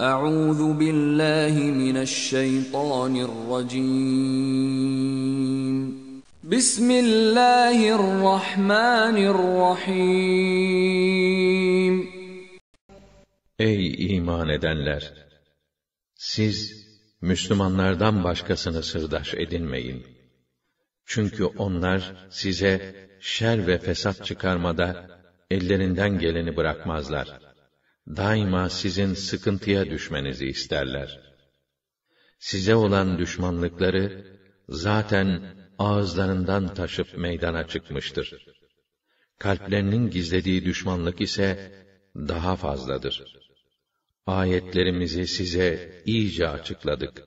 Euzu billahi mineşşeytanirracim. Bismillahirrahmanirrahim. Ey iman edenler! Siz Müslümanlardan başkasını sırdaş edinmeyin. Çünkü onlar size şer ve fesat çıkarmada ellerinden geleni bırakmazlar.'' daima sizin sıkıntıya düşmenizi isterler. Size olan düşmanlıkları zaten ağızlarından taşıp meydana çıkmıştır. Kalplerinin gizlediği düşmanlık ise daha fazladır. Ayetlerimizi size iyice açıkladık.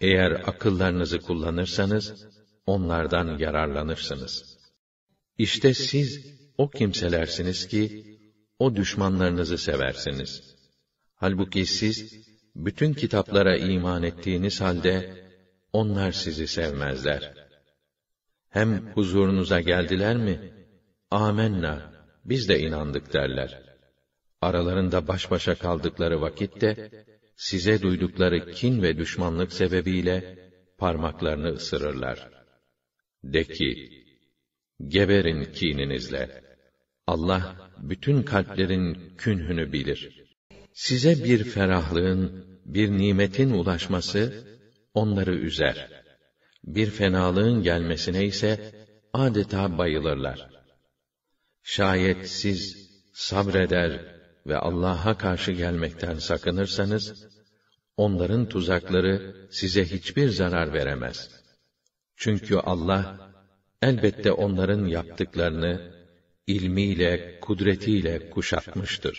Eğer akıllarınızı kullanırsanız onlardan yararlanırsınız. İşte siz o kimselersiniz ki o düşmanlarınızı seversiniz. Halbuki siz, bütün kitaplara iman ettiğiniz halde, onlar sizi sevmezler. Hem huzurunuza geldiler mi, amenna, biz de inandık derler. Aralarında baş başa kaldıkları vakitte, size duydukları kin ve düşmanlık sebebiyle, parmaklarını ısırırlar. De ki, geberin kininizle.'' Allah bütün kalplerin künhünü bilir. Size bir ferahlığın, bir nimetin ulaşması onları üzer. Bir fenalığın gelmesine ise adeta bayılırlar. Şayet siz sabreder ve Allah'a karşı gelmekten sakınırsanız onların tuzakları size hiçbir zarar veremez. Çünkü Allah elbette onların yaptıklarını ilmiyle, kudretiyle kuşatmıştır.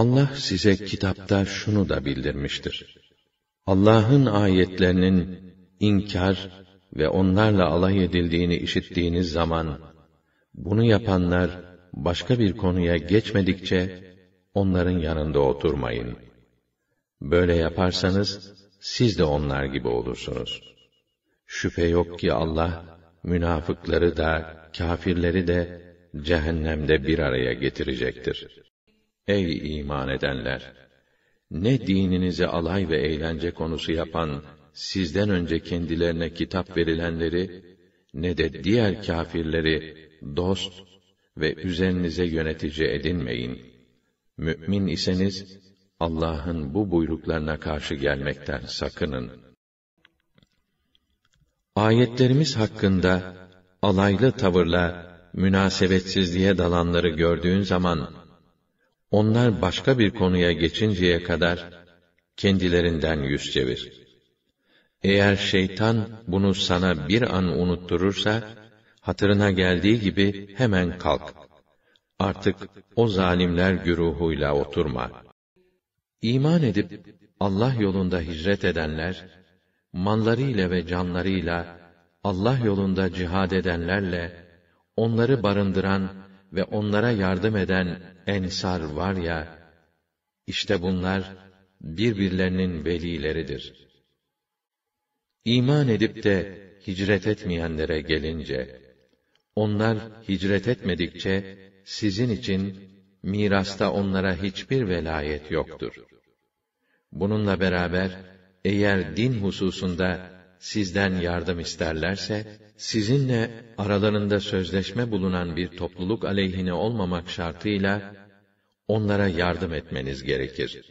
Allah size kitapta şunu da bildirmiştir. Allah'ın ayetlerinin inkar ve onlarla alay edildiğini işittiğiniz zaman bunu yapanlar başka bir konuya geçmedikçe onların yanında oturmayın. Böyle yaparsanız siz de onlar gibi olursunuz. Şüphe yok ki Allah münafıkları da kâfirleri de cehennemde bir araya getirecektir. Ey iman edenler! Ne dininizi alay ve eğlence konusu yapan, sizden önce kendilerine kitap verilenleri, ne de diğer kâfirleri dost ve üzerinize yönetici edinmeyin. Mü'min iseniz, Allah'ın bu buyruklarına karşı gelmekten sakının. Ayetlerimiz hakkında alaylı tavırla münasebetsizliğe dalanları gördüğün zaman, onlar başka bir konuya geçinceye kadar, kendilerinden yüz çevir. Eğer şeytan bunu sana bir an unutturursa, hatırına geldiği gibi hemen kalk. Artık o zalimler güruhuyla oturma. İman edip Allah yolunda hicret edenler, mallarıyla ve canlarıyla Allah yolunda cihad edenlerle onları barındıran ve onlara yardım eden ensar var ya, işte bunlar birbirlerinin velileridir. İman edip de hicret etmeyenlere gelince, onlar hicret etmedikçe sizin için mirasta onlara hiçbir velayet yoktur. Bununla beraber eğer din hususunda sizden yardım isterlerse, sizinle aralarında sözleşme bulunan bir topluluk aleyhine olmamak şartıyla, onlara yardım etmeniz gerekir.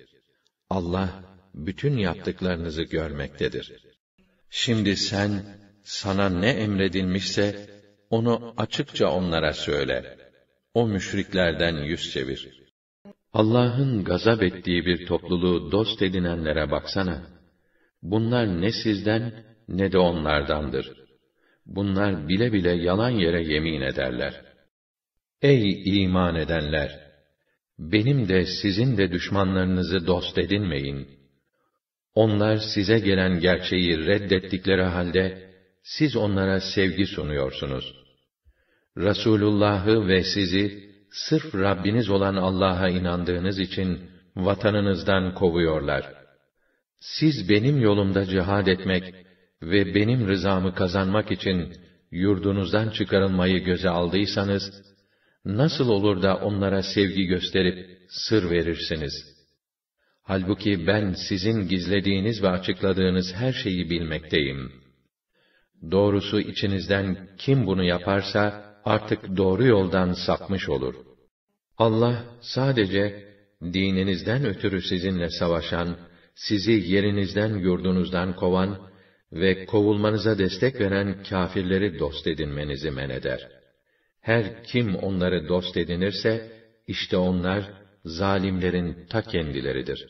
Allah, bütün yaptıklarınızı görmektedir. Şimdi sen, sana ne emredilmişse, onu açıkça onlara söyle. O müşriklerden yüz çevir. Allah'ın gazap ettiği bir topluluğu dost edinenlere baksana. Bunlar ne sizden ne de onlardandır. Bunlar bile bile yalan yere yemin ederler. Ey iman edenler! Benim de sizin de düşmanlarınızı dost edinmeyin. Onlar size gelen gerçeği reddettikleri halde, siz onlara sevgi sunuyorsunuz. Rasulullahı ve sizi, sırf Rabbiniz olan Allah'a inandığınız için, vatanınızdan kovuyorlar. Siz benim yolumda cihad etmek, ve benim rızamı kazanmak için yurdunuzdan çıkarılmayı göze aldıysanız, nasıl olur da onlara sevgi gösterip sır verirsiniz? Halbuki ben sizin gizlediğiniz ve açıkladığınız her şeyi bilmekteyim. Doğrusu içinizden kim bunu yaparsa artık doğru yoldan sapmış olur. Allah sadece dininizden ötürü sizinle savaşan, sizi yerinizden yurdunuzdan kovan ve kovulmanıza destek veren kâfirleri dost edinmenizi men eder. Her kim onları dost edinirse, işte onlar, zalimlerin ta kendileridir.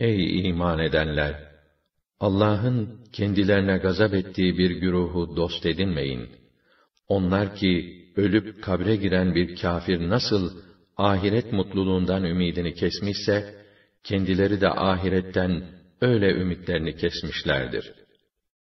Ey iman edenler! Allah'ın kendilerine gazap ettiği bir güruhu dost edinmeyin. Onlar ki, ölüp kabre giren bir kafir nasıl, ahiret mutluluğundan ümidini kesmişse, kendileri de ahiretten öyle ümitlerini kesmişlerdir.''